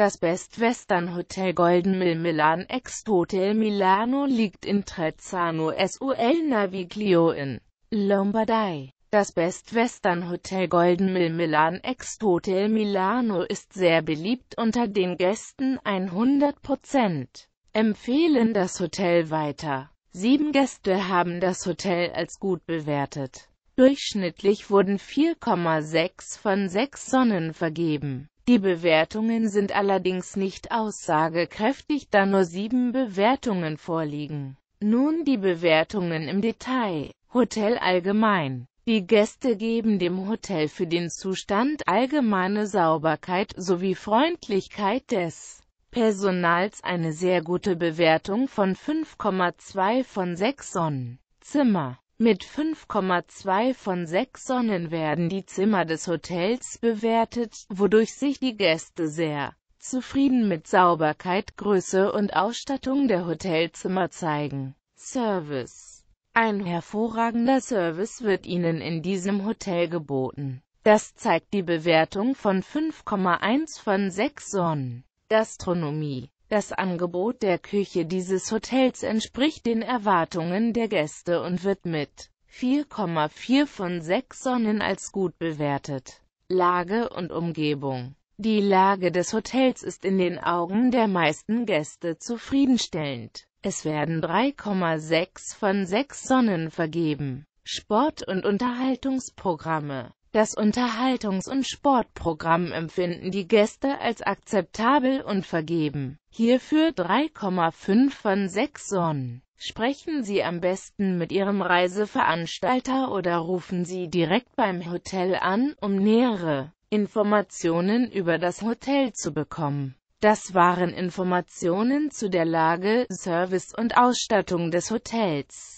Das Best Western Hotel Golden Mill Milan Ex Hotel Milano liegt in Trezzano Sul Naviglio in Lombardei. Das Best Western Hotel Golden Mill Milan Ex Hotel Milano ist sehr beliebt unter den Gästen 100%. Empfehlen das Hotel weiter. Sieben Gäste haben das Hotel als gut bewertet. Durchschnittlich wurden 4,6 von 6 Sonnen vergeben. Die Bewertungen sind allerdings nicht aussagekräftig, da nur sieben Bewertungen vorliegen. Nun die Bewertungen im Detail. Hotel allgemein. Die Gäste geben dem Hotel für den Zustand allgemeine Sauberkeit sowie Freundlichkeit des Personals eine sehr gute Bewertung von 5,2 von 6 Sonnen. Zimmer mit 5,2 von 6 Sonnen werden die Zimmer des Hotels bewertet, wodurch sich die Gäste sehr zufrieden mit Sauberkeit, Größe und Ausstattung der Hotelzimmer zeigen. Service Ein hervorragender Service wird Ihnen in diesem Hotel geboten. Das zeigt die Bewertung von 5,1 von 6 Sonnen. Gastronomie das Angebot der Küche dieses Hotels entspricht den Erwartungen der Gäste und wird mit 4,4 von 6 Sonnen als gut bewertet. Lage und Umgebung Die Lage des Hotels ist in den Augen der meisten Gäste zufriedenstellend. Es werden 3,6 von 6 Sonnen vergeben. Sport- und Unterhaltungsprogramme das Unterhaltungs- und Sportprogramm empfinden die Gäste als akzeptabel und vergeben hierfür 3,5 von 6 Sonnen. Sprechen Sie am besten mit Ihrem Reiseveranstalter oder rufen Sie direkt beim Hotel an, um nähere Informationen über das Hotel zu bekommen. Das waren Informationen zu der Lage, Service und Ausstattung des Hotels.